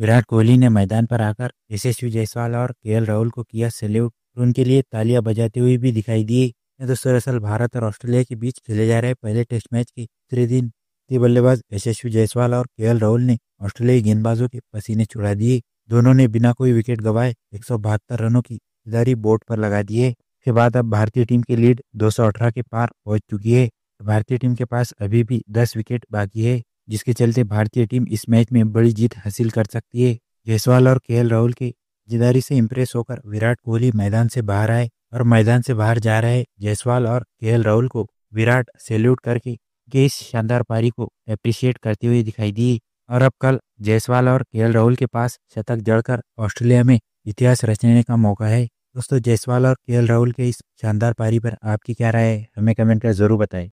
विराट कोहली ने मैदान पर आकर यशस्वी जायसवाल और के राहुल को किया सैल्यूट और उनके लिए तालियां बजाते हुए भी दिखाई दी दोस्तों दरअसल भारत और ऑस्ट्रेलिया के बीच खेले जा रहे पहले टेस्ट मैच के तीसरे दिन बल्लेबाज यशस्वी जायसवाल और के राहुल ने ऑस्ट्रेलियाई गेंदबाजों के पसीने छुड़ा दिए दोनों ने बिना कोई विकेट गवाए एक रनों की हिदारी बोर्ड पर लगा दिए इसके बाद अब भारतीय टीम की लीड दो के पार पहुंच चुकी है भारतीय टीम के पास अभी भी 10 विकेट बाकी है जिसके चलते भारतीय टीम इस मैच में बड़ी जीत हासिल कर सकती है जयसवाल और के राहुल के जिदारी से इम्प्रेस होकर विराट कोहली मैदान से बाहर आए और मैदान से बाहर जा रहे जयसवाल और के राहुल को विराट सैल्यूट करके के इस शानदार पारी को अप्रिशिएट करते हुए दिखाई दिए और अब कल जयसवाल और के राहुल के पास शतक जड़कर ऑस्ट्रेलिया में इतिहास रचने का मौका है दोस्तों जयसवाल और के राहुल के इस शानदार पारी पर आपकी क्या राय है हमें कमेंट कर जरूर बताएं